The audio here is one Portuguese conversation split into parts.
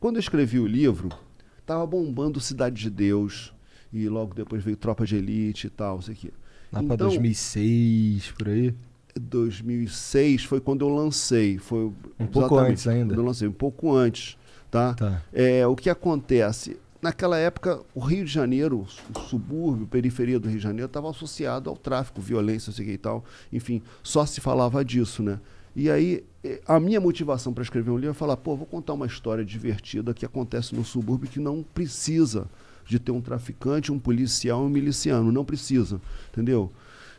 Quando eu escrevi o livro, estava bombando Cidade de Deus, e logo depois veio Tropa de Elite e tal, sei que. Lá então, para 2006, por aí? 2006 foi quando eu lancei. Foi um pouco antes ainda? eu lancei, um pouco antes. Tá? tá. É, o que acontece? Naquela época, o Rio de Janeiro, o subúrbio, a periferia do Rio de Janeiro, estava associado ao tráfico, violência, sei que e tal. Enfim, só se falava disso, né? E aí, eh, a minha motivação para escrever um livro é falar, pô, vou contar uma história divertida que acontece no subúrbio que não precisa de ter um traficante, um policial, um miliciano, não precisa, entendeu?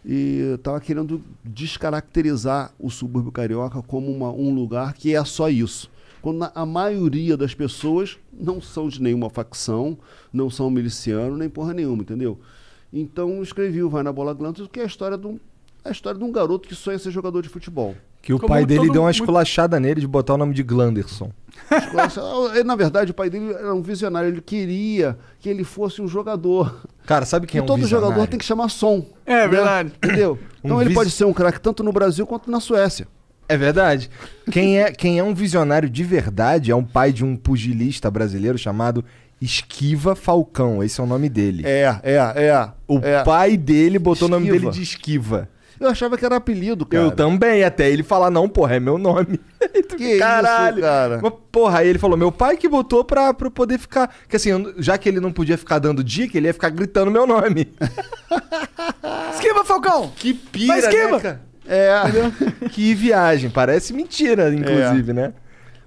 E estava querendo descaracterizar o subúrbio carioca como uma, um lugar que é só isso. Quando a maioria das pessoas não são de nenhuma facção, não são miliciano, nem porra nenhuma, entendeu? Então escrevi o Vai na Bola Glantos, que é a história de um, a história de um garoto que sonha ser jogador de futebol. Que o pai dele deu uma muito- esculachada nele de botar o nome de Glanderson. Ah, na verdade, o pai dele era um visionário. Ele queria que ele fosse um jogador. Cara, sabe quem é um todo visionário? jogador tem que chamar som. É, né? verdade. Entendeu? Então Um ele vis- pode ser um craque tanto no Brasil quanto na Suécia. É verdade. Quem é, quem é um visionário de verdade é um pai de um pugilista brasileiro chamado Esquiva Falcão. Esse é o nome dele. É, é, é. O é. pai dele botou o nome dele de Esquiva. Eu achava que era apelido, cara. Eu também, até ele falar, não, porra, é meu nome. que Caralho. Isso, cara? Mas, porra, aí ele falou, meu pai que botou pra, pra poder ficar. Que assim, já que ele não podia ficar dando dica, ele ia ficar gritando meu nome. esquiva, Falcão! Que pira, Mas né, esquiva! Né, cara? É, que viagem. Parece mentira, inclusive, é. né?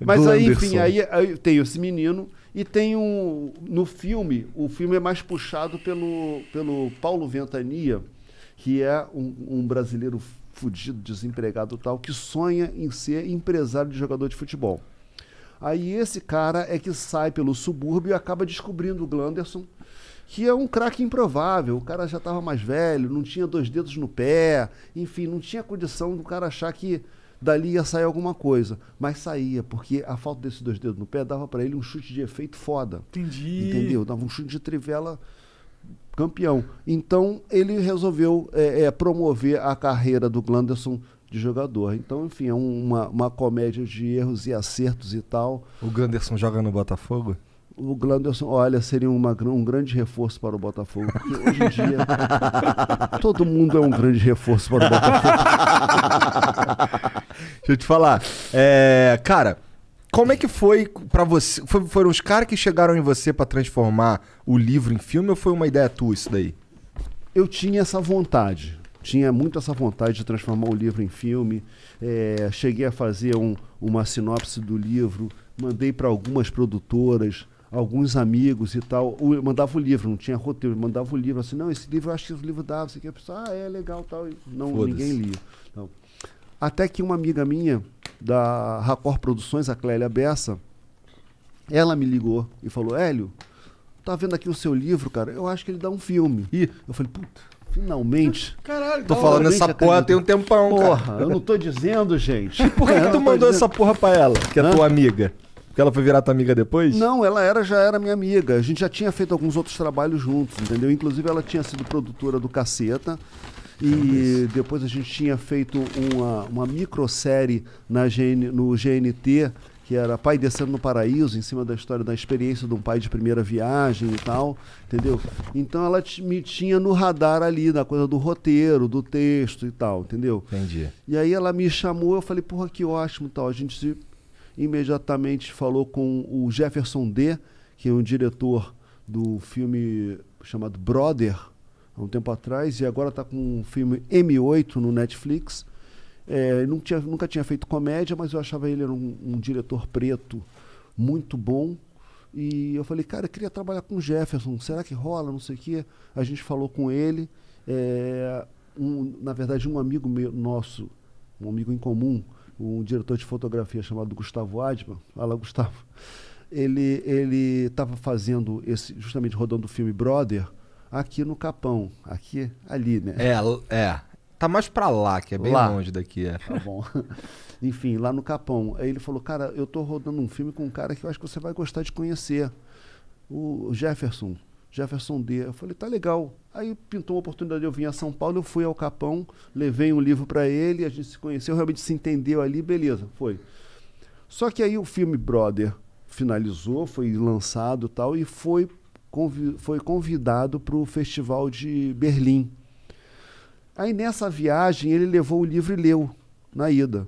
Mas Do aí, Anderson. enfim, aí, aí tem esse menino. E tem um. No filme, o filme é mais puxado pelo, pelo Paulo Ventania, que é um, um brasileiro fudido, desempregado tal, que sonha em ser empresário de jogador de futebol. Aí esse cara é que sai pelo subúrbio e acaba descobrindo o Glanderson, que é um craque improvável. O cara já estava mais velho, não tinha dois dedos no pé, enfim, não tinha condição do cara achar que dali ia sair alguma coisa. Mas saía, porque a falta desses dois dedos no pé dava para ele um chute de efeito foda. Entendi. Entendeu? Dava um chute de trivela campeão. Então ele resolveu é, é, promover a carreira do Glanderson de jogador. Então, enfim, é uma, uma comédia de erros e acertos e tal. O Glanderson joga no Botafogo? O Glanderson, olha, seria uma, um grande reforço para o Botafogo. Porque hoje em dia, todo mundo é um grande reforço para o Botafogo. Deixa eu te falar. É, cara. Como é que foi para você? Foi, foram os caras que chegaram em você para transformar o livro em filme ou foi uma ideia tua isso daí? Eu tinha essa vontade. Tinha muito essa vontade de transformar o livro em filme. É, cheguei a fazer um, uma sinopse do livro, mandei para algumas produtoras, alguns amigos e tal. Eu mandava o livro, não tinha roteiro, eu mandava o livro assim, não, esse livro eu acho que o livro dava, você quer pensar, ah, é legal tal. E não, ninguém lia. Então, até que uma amiga minha da Racor Produções, a Clélia Bessa, ela me ligou e falou: Hélio, tá vendo aqui o seu livro, cara? Eu acho que ele dá um filme. E eu falei: puta, Finalmente. Caralho, tô falando essa porra tem um tempão, porra, cara. eu não tô dizendo, gente. Por que, que tu mandou essa porra pra ela, que é Hã? tua amiga? Porque ela foi virar tua amiga depois? Não, ela era, já era minha amiga. A gente já tinha feito alguns outros trabalhos juntos, entendeu? Inclusive, ela tinha sido produtora do Caceta. E depois a gente tinha feito uma, uma microsérie na GN, no GNT, que era Pai Descendo no Paraíso, em cima da história da experiência de um pai de primeira viagem e tal, entendeu? Então ela me tinha no radar ali, da coisa do roteiro, do texto e tal, entendeu? Entendi. E aí ela me chamou, eu falei, porra, que ótimo tal. A gente imediatamente falou com o Jefferson D., que é um diretor do filme chamado Brother, há um tempo atrás, e agora está com um filme M8 no Netflix. É, tinha, nunca tinha feito comédia, mas eu achava ele um, um, diretor preto muito bom. E eu falei, cara, eu queria trabalhar com Jefferson, será que rola? Não sei o quê. A gente falou com ele. É, um, na verdade, um amigo meu, nosso, um amigo em comum, um diretor de fotografia chamado Gustavo Adman. Fala, Gustavo. Ele estava fazendo esse, justamente rodando o filme Brother aqui no Capão. Aqui, ali, né? É, é. Tá mais pra lá, que é bem lá. longe daqui. É. Tá bom. Enfim, lá no Capão. Aí ele falou, cara, eu tô rodando um filme com um cara que eu acho que você vai gostar de conhecer. O Jefferson. Jefferson D. Eu falei, tá legal. Aí pintou uma oportunidade de eu vir a São Paulo, eu fui ao Capão, levei um livro para ele, a gente se conheceu, realmente se entendeu ali, beleza, foi. Só que aí o filme Brother finalizou, foi lançado tal, e foi convi foi convidado para o Festival de Berlim. Aí nessa viagem ele levou o livro e leu na ida.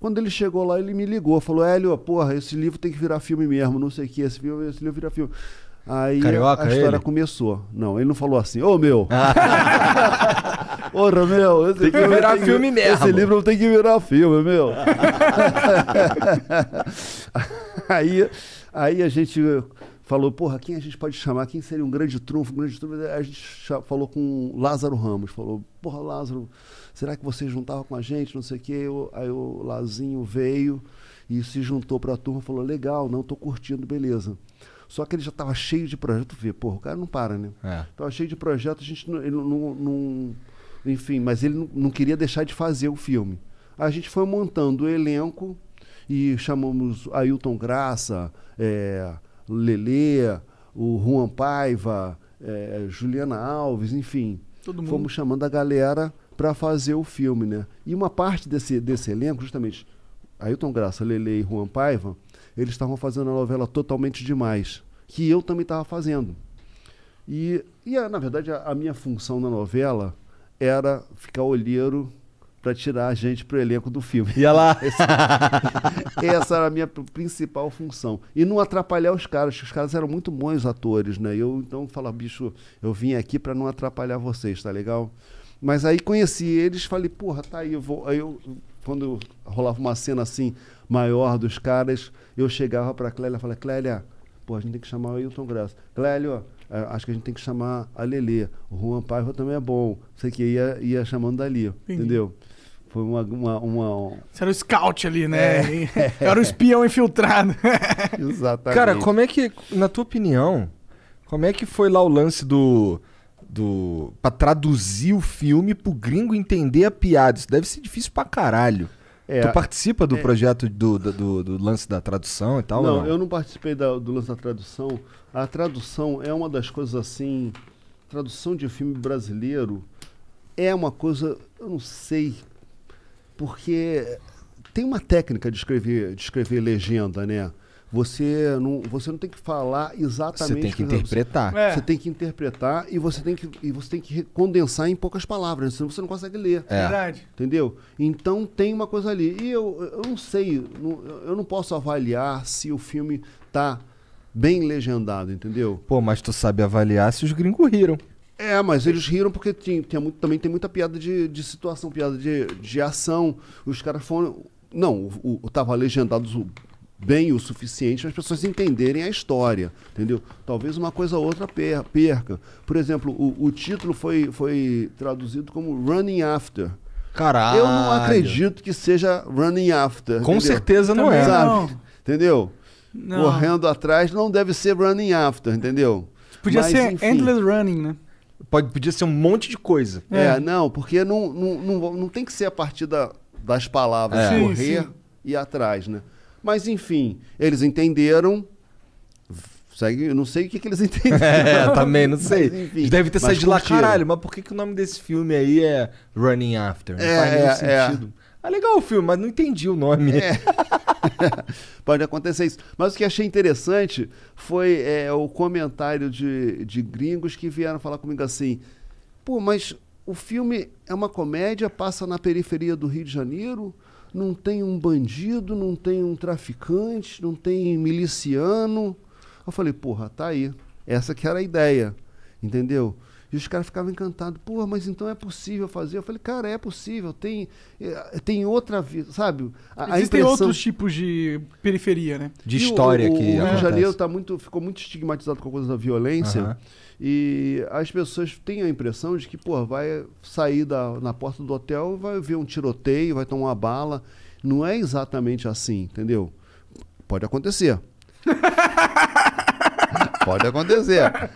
Quando ele chegou lá, ele me ligou, falou: Hélio, porra, esse livro tem que virar filme mesmo, não sei o que, esse, filme, esse livro vira filme. Aí Carioca, a história ele? começou. Não, ele não falou assim, ô oh, meu! Ô, ah. meu, esse tem que filme virar tem filme que, mesmo. Esse livro tem que virar filme, meu. aí, aí a gente falou, porra, quem a gente pode chamar? Quem seria um grande trunfo? Um grande trunfo? A gente falou com Lázaro Ramos, falou, porra, Lázaro, será que você juntava com a gente? Não sei o quê. Eu, aí o Lazinho veio e se juntou para a turma, falou, legal, não, tô curtindo, beleza. Só que ele já estava cheio de projeto, vê, porra, o cara não para, né? É. Tava cheio de projeto, a gente não, não, não enfim, mas ele não, não queria deixar de fazer o filme. A gente foi montando o elenco e chamamos Ailton Graça, é, Lele, o Juan Paiva, é, Juliana Alves, enfim. Fomos chamando a galera para fazer o filme, né? E uma parte desse, desse elenco, justamente Ailton Graça, Lele e Juan Paiva, eles estavam fazendo a novela Totalmente Demais, que eu também estava fazendo. E, e a, na verdade, a, a minha função na novela era ficar olheiro para tirar a gente pro elenco do filme. E lá. Essa, essa era a minha principal função. E não atrapalhar os caras, que os caras eram muito bons atores, né? Eu então falava, bicho, eu vim aqui para não atrapalhar vocês, tá legal? Mas aí conheci eles, falei, porra, tá aí, eu vou. Aí eu, quando rolava uma cena assim maior dos caras, eu chegava pra Clélia e falava, Clélia, pô, a gente tem que chamar o Hilton Graça. Clélia acho que a gente tem que chamar a Lelê. O Juan Paiva também é bom. Você que ia, ia chamando dali, Entendi. entendeu? Foi uma. uma, uma... Você era o scout ali, né? É. Era o espião infiltrado. Exatamente. Cara, como é que. Na tua opinião, como é que foi lá o lance do. do pra traduzir o filme pro gringo entender a piada? Isso deve ser difícil pra caralho. É, tu participa do é... projeto do, do, do, lance da tradução e tal? Não, não? eu não participei da, do lance da tradução. A tradução é uma das coisas assim. Tradução de filme brasileiro é uma coisa. Eu não sei porque tem uma técnica de escrever, de escrever legenda, né? Você não, você não tem que falar exatamente. Você tem que interpretar. É. Você tem que interpretar e você tem que, e você tem que condensar em poucas palavras, senão você não consegue ler. É. Verdade. Entendeu? Então tem uma coisa ali. E eu, eu não sei, não, eu não posso avaliar se o filme está bem legendado, entendeu? Pô, mas tu sabe avaliar se os gringos riram. É, mas eles riram porque tinha, muito, também tem muita piada de, de situação, piada de, de ação. Os caras foram. Não, o, o, tava legendado bem o suficiente para as pessoas entenderem a história, entendeu? Talvez uma coisa ou outra perca. Por exemplo, o, o título foi, foi traduzido como Running After. Caralho. Eu não acredito que seja Running After. Com entendeu? certeza não é. Não. Entendeu? Não. Correndo atrás não deve ser Running After, entendeu? Podia Mas, ser enfim. Endless Running, né? Pode, podia ser um monte de coisa. É, é não, porque não, não, não, não, tem que ser a partir da, das palavras, é. correr sim, sim. e atrás, né? Mas enfim, eles entenderam. Segue, eu não sei o que, que eles entenderam. É, também, não sei. Mas, enfim, ter saído de lá, caralho, mas por que, que o nome desse filme aí é Running After? Não é, faz é, nenhum é. sentido. Ah, legal o filme, mas não entendi o nome. É. Pode acontecer isso. Mas o que achei interessante foi é, o comentário de, de gringos que vieram falar comigo assim: pô, mas o filme é uma comédia, passa na periferia do Rio de Janeiro, não tem um bandido, não tem um traficante, não tem miliciano. Eu falei, porra, tá aí. Essa que era a ideia, entendeu? E os caras ficavam encantados. Pô, mas então é possível fazer? Eu falei, cara, é possível. Tem, eh, tem outra vida, sabe? A, Existem a impressão... outros tipos de periferia, né? De história o, o, que. O Rio de Janeiro tá muito, ficou muito estigmatizado com a coisa da violência. Uhum. E as pessoas têm a impressão de que, pô, vai sair da, na porta do hotel, vai ver um tiroteio, vai tomar uma bala. Não é exatamente assim, entendeu? Pode acontecer. Pode acontecer.